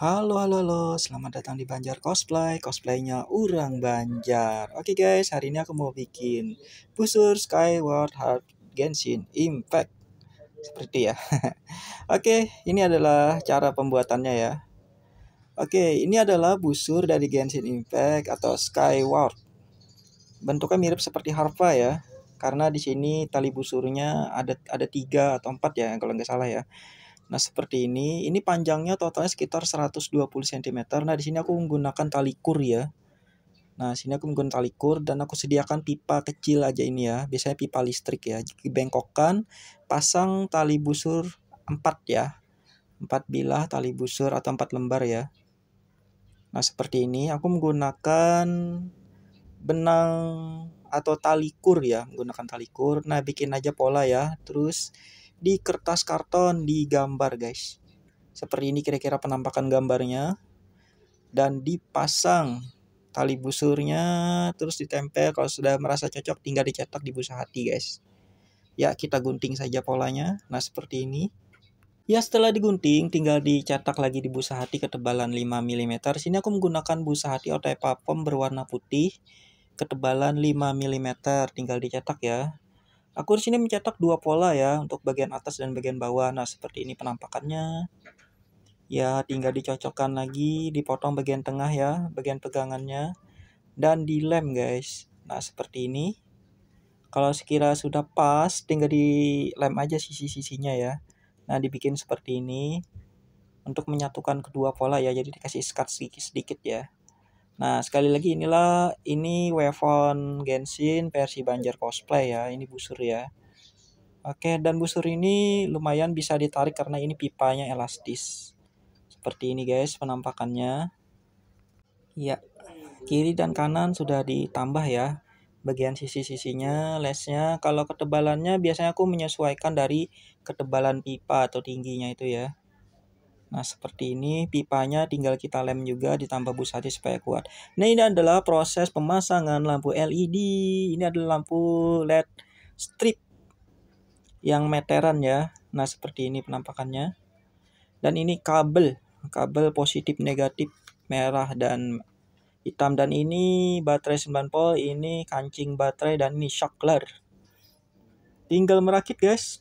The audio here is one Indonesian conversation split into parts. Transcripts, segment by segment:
Halo, halo, halo. Selamat datang di Banjar Cosplay. Cosplaynya Urang Banjar. Oke guys, hari ini aku mau bikin busur Skyward Heart Genshin Impact. Seperti ya. Oke, ini adalah cara pembuatannya ya. Oke, ini adalah busur dari Genshin Impact atau Skyward. Bentuknya mirip seperti harpa ya. Karena di sini tali busurnya ada ada tiga atau empat ya kalau nggak salah ya. Nah, seperti ini. Ini panjangnya totalnya sekitar 120 cm. Nah, di sini aku menggunakan tali kur ya. Nah, sini aku menggunakan tali kur dan aku sediakan pipa kecil aja ini ya. Biasanya pipa listrik ya. Jadi bengkokkan, pasang tali busur 4 ya. 4 bilah tali busur atau 4 lembar ya. Nah, seperti ini aku menggunakan benang atau tali kur ya, menggunakan tali kur. Nah, bikin aja pola ya. Terus di kertas karton digambar guys. Seperti ini kira-kira penampakan gambarnya. Dan dipasang tali busurnya terus ditempel kalau sudah merasa cocok tinggal dicetak di busa hati guys. Ya kita gunting saja polanya. Nah seperti ini. Ya setelah digunting tinggal dicetak lagi di busa hati ketebalan 5 mm. Sini aku menggunakan busa hati otai papem berwarna putih ketebalan 5 mm tinggal dicetak ya. Aku di sini mencetak dua pola ya untuk bagian atas dan bagian bawah. Nah, seperti ini penampakannya. Ya, tinggal dicocokkan lagi, dipotong bagian tengah ya, bagian pegangannya dan dilem, guys. Nah, seperti ini. Kalau sekira sudah pas, tinggal dilem aja sisi-sisinya ya. Nah, dibikin seperti ini untuk menyatukan kedua pola ya. Jadi dikasih skat sedikit-sedikit ya. Nah, sekali lagi inilah ini Wevon Genshin versi Banjar cosplay ya. Ini busur ya. Oke, dan busur ini lumayan bisa ditarik karena ini pipanya elastis. Seperti ini guys penampakannya. Ya, kiri dan kanan sudah ditambah ya. Bagian sisi-sisinya, lesnya, kalau ketebalannya biasanya aku menyesuaikan dari ketebalan pipa atau tingginya itu ya. Nah, seperti ini pipanya tinggal kita lem juga ditambah busati supaya kuat. Nah, ini adalah proses pemasangan lampu LED. Ini adalah lampu LED strip yang meteran ya. Nah, seperti ini penampakannya. Dan ini kabel, kabel positif negatif merah dan hitam dan ini baterai 9 volt, ini kancing baterai dan ini shockler. Tinggal merakit, guys.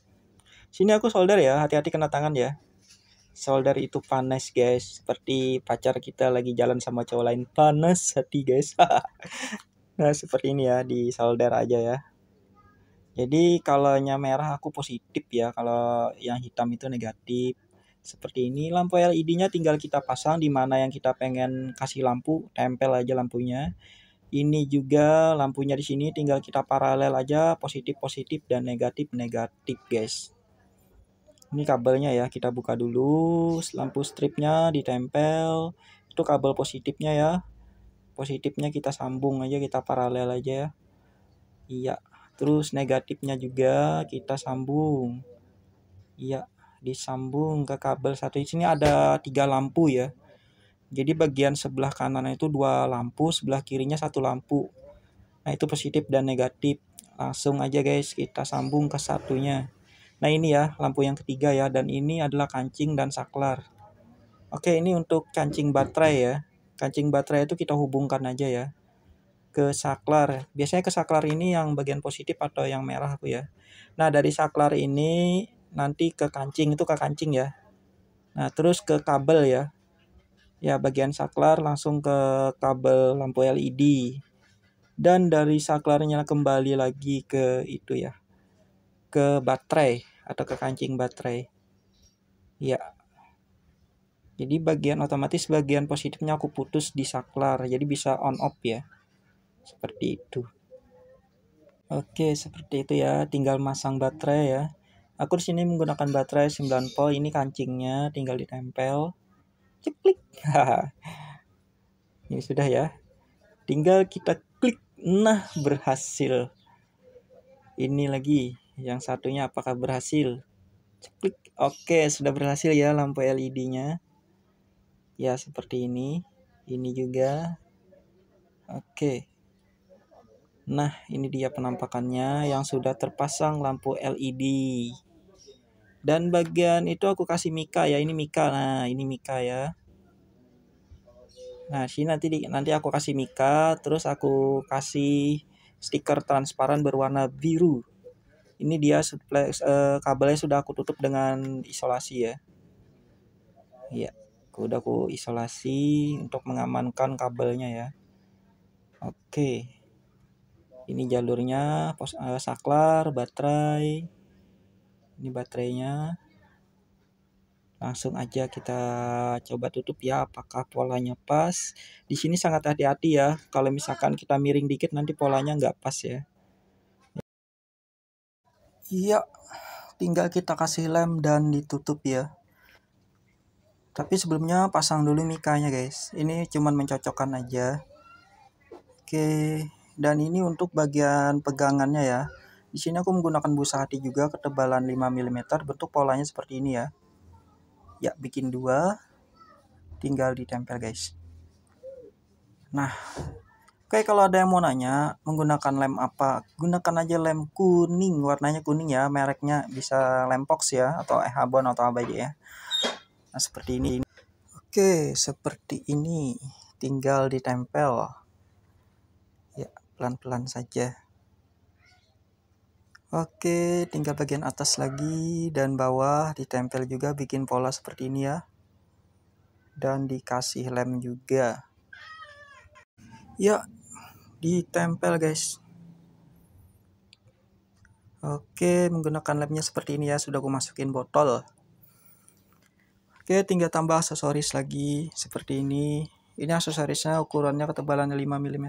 Sini aku solder ya, hati-hati kena tangan ya solder itu panas guys seperti pacar kita lagi jalan sama cowok lain panas hati guys nah seperti ini ya di solder aja ya jadi kalau yang merah aku positif ya kalau yang hitam itu negatif seperti ini lampu LED nya tinggal kita pasang di mana yang kita pengen kasih lampu tempel aja lampunya ini juga lampunya di sini tinggal kita paralel aja positif positif dan negatif negatif guys ini kabelnya ya kita buka dulu lampu stripnya ditempel itu kabel positifnya ya positifnya kita sambung aja kita paralel aja ya iya terus negatifnya juga kita sambung iya disambung ke kabel satu di sini ada tiga lampu ya jadi bagian sebelah kanan itu dua lampu sebelah kirinya satu lampu nah itu positif dan negatif langsung aja guys kita sambung ke satunya Nah ini ya lampu yang ketiga ya dan ini adalah kancing dan saklar. Oke ini untuk kancing baterai ya. Kancing baterai itu kita hubungkan aja ya ke saklar. Biasanya ke saklar ini yang bagian positif atau yang merah aku ya. Nah dari saklar ini nanti ke kancing itu ke kancing ya. Nah terus ke kabel ya. Ya bagian saklar langsung ke kabel lampu LED. Dan dari saklarnya kembali lagi ke itu ya ke baterai atau ke kancing baterai ya jadi bagian otomatis bagian positifnya aku putus di saklar jadi bisa on off ya seperti itu oke seperti itu ya tinggal masang baterai ya aku di sini menggunakan baterai 9 volt ini kancingnya tinggal ditempel ceklik ini sudah ya tinggal kita klik nah berhasil ini lagi yang satunya apakah berhasil Ceklik oke sudah berhasil ya lampu LED nya ya seperti ini ini juga oke nah ini dia penampakannya yang sudah terpasang lampu LED dan bagian itu aku kasih mika ya ini mika nah ini mika ya nah sini nanti di, nanti aku kasih mika terus aku kasih stiker transparan berwarna biru ini dia suplex uh, eh, kabelnya sudah aku tutup dengan isolasi ya iya aku udah aku isolasi untuk mengamankan kabelnya ya oke ini jalurnya pos uh, saklar baterai ini baterainya langsung aja kita coba tutup ya apakah polanya pas di sini sangat hati-hati ya kalau misalkan kita miring dikit nanti polanya nggak pas ya Iya, tinggal kita kasih lem dan ditutup ya. Tapi sebelumnya pasang dulu mikanya guys. Ini cuman mencocokkan aja. Oke, dan ini untuk bagian pegangannya ya. Di sini aku menggunakan busa hati juga ketebalan 5 mm, bentuk polanya seperti ini ya. Ya, bikin dua. Tinggal ditempel guys. Nah, Oke, kalau ada yang mau nanya menggunakan lem apa, gunakan aja lem kuning, warnanya kuning ya, mereknya bisa lem fox ya, atau Ehabon eh, atau apa aja ya. Nah, seperti ini. Oke, seperti ini, tinggal ditempel. Ya, pelan-pelan saja. Oke, tinggal bagian atas lagi dan bawah ditempel juga, bikin pola seperti ini ya. Dan dikasih lem juga. Ya, ditempel guys Oke, menggunakan lemnya seperti ini ya, sudah gue masukin botol. Oke, tinggal tambah aksesoris lagi seperti ini. Ini aksesorisnya ukurannya ketebalannya 5 mm.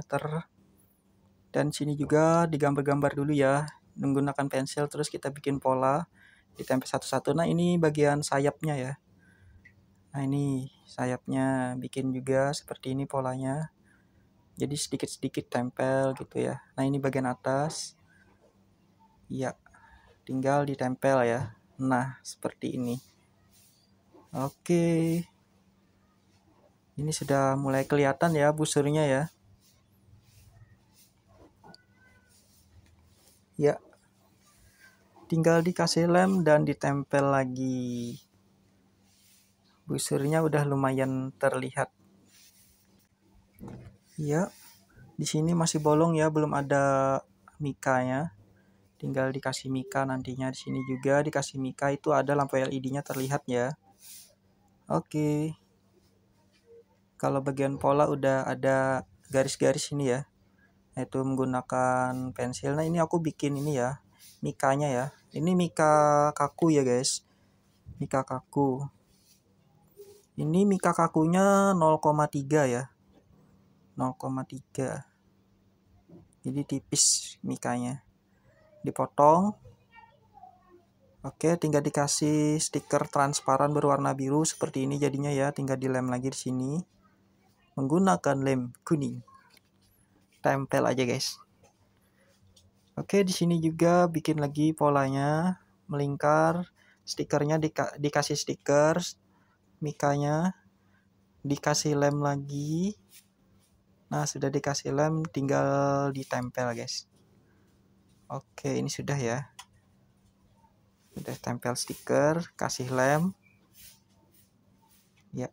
Dan sini juga digambar-gambar dulu ya, menggunakan pensil terus kita bikin pola, ditempel satu-satu. Nah, ini bagian sayapnya ya. Nah, ini sayapnya bikin juga seperti ini polanya jadi sedikit-sedikit tempel gitu ya nah ini bagian atas ya tinggal ditempel ya nah seperti ini oke ini sudah mulai kelihatan ya busurnya ya ya tinggal dikasih lem dan ditempel lagi busurnya udah lumayan terlihat Iya. Di sini masih bolong ya, belum ada mikanya. Tinggal dikasih mika nantinya. Di sini juga dikasih mika itu ada lampu LED-nya terlihat ya. Oke. Kalau bagian pola udah ada garis-garis ini ya. Itu menggunakan pensil. Nah, ini aku bikin ini ya, mikanya ya. Ini mika kaku ya, guys. Mika kaku. Ini mika kakunya 0,3 ya. 0,3 jadi tipis mikanya dipotong oke tinggal dikasih stiker transparan berwarna biru seperti ini jadinya ya tinggal dilem lagi di sini menggunakan lem kuning tempel aja guys oke di sini juga bikin lagi polanya melingkar stikernya dika dikasih stiker mikanya dikasih lem lagi Nah, sudah dikasih lem, tinggal ditempel, guys. Oke, ini sudah ya. Sudah tempel stiker, kasih lem. Ya.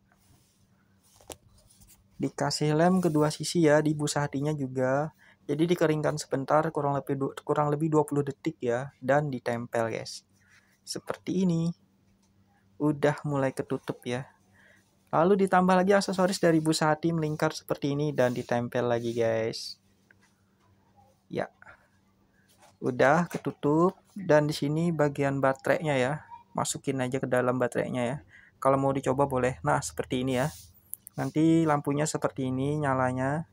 Dikasih lem kedua sisi ya, di busa hatinya juga. Jadi dikeringkan sebentar, kurang lebih kurang lebih 20 detik ya dan ditempel, guys. Seperti ini. Udah mulai ketutup ya. Lalu ditambah lagi aksesoris dari busa hati melingkar seperti ini dan ditempel lagi guys. Ya. Udah ketutup dan di sini bagian baterainya ya. Masukin aja ke dalam baterainya ya. Kalau mau dicoba boleh. Nah, seperti ini ya. Nanti lampunya seperti ini nyalanya.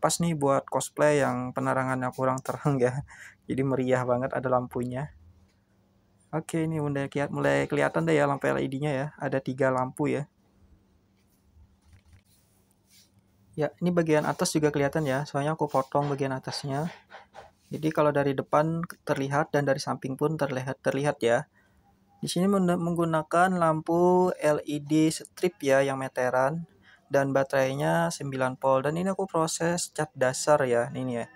Pas nih buat cosplay yang penerangannya kurang terang ya. Jadi meriah banget ada lampunya. Oke, ini mulai kelihatan deh ya lampu LED-nya ya. Ada tiga lampu ya Ya, ini bagian atas juga kelihatan ya, soalnya aku potong bagian atasnya. Jadi kalau dari depan terlihat dan dari samping pun terlihat terlihat ya. Di sini menggunakan lampu LED strip ya yang meteran dan baterainya 9 volt dan ini aku proses cat dasar ya, ini ya.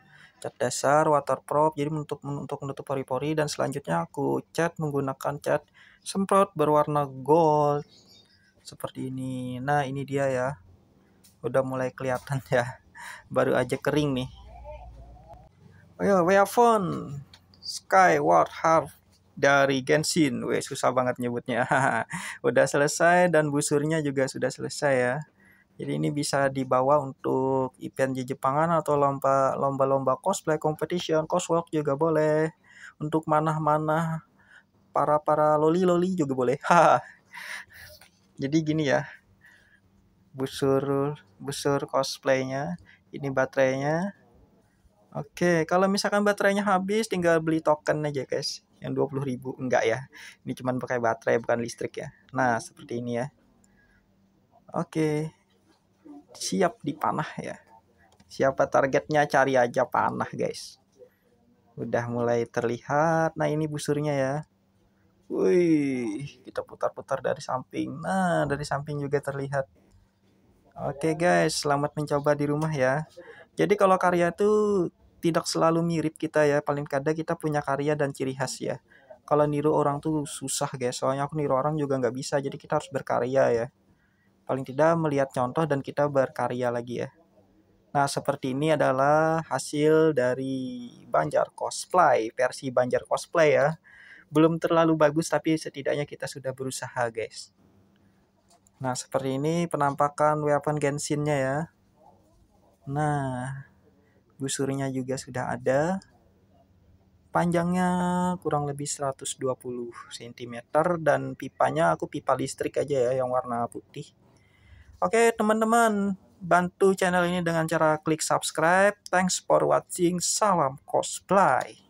Cat dasar waterproof jadi menutup untuk menutup pori-pori dan selanjutnya aku cat menggunakan cat semprot berwarna gold seperti ini. Nah, ini dia ya udah mulai kelihatan ya baru aja kering nih oh ayo iya, weapon skyward harp dari Genshin Weh, susah banget nyebutnya udah selesai dan busurnya juga sudah selesai ya jadi ini bisa dibawa untuk event di Jepangan atau lomba lomba-lomba cosplay competition, coswalk juga boleh. Untuk manah-manah para-para loli-loli juga boleh. Jadi gini ya. Busur busur cosplaynya ini baterainya Oke, kalau misalkan baterainya habis tinggal beli token aja guys. Yang 20.000 enggak ya. Ini cuman pakai baterai bukan listrik ya. Nah, seperti ini ya. Oke. Siap dipanah ya. Siapa targetnya cari aja panah guys. Udah mulai terlihat. Nah, ini busurnya ya. Wih, kita putar-putar dari samping. Nah, dari samping juga terlihat. Oke okay guys, selamat mencoba di rumah ya. Jadi kalau karya itu tidak selalu mirip kita ya, paling kadang kita punya karya dan ciri khas ya. Kalau niru orang tuh susah guys, soalnya aku niru orang juga nggak bisa, jadi kita harus berkarya ya. Paling tidak melihat contoh dan kita berkarya lagi ya. Nah, seperti ini adalah hasil dari Banjar Cosplay, versi Banjar Cosplay ya. Belum terlalu bagus, tapi setidaknya kita sudah berusaha, guys. Nah, seperti ini penampakan weapon Genshin-nya ya. Nah, busurnya juga sudah ada. Panjangnya kurang lebih 120 cm dan pipanya aku pipa listrik aja ya yang warna putih. Oke, teman-teman, bantu channel ini dengan cara klik subscribe. Thanks for watching. Salam cosplay.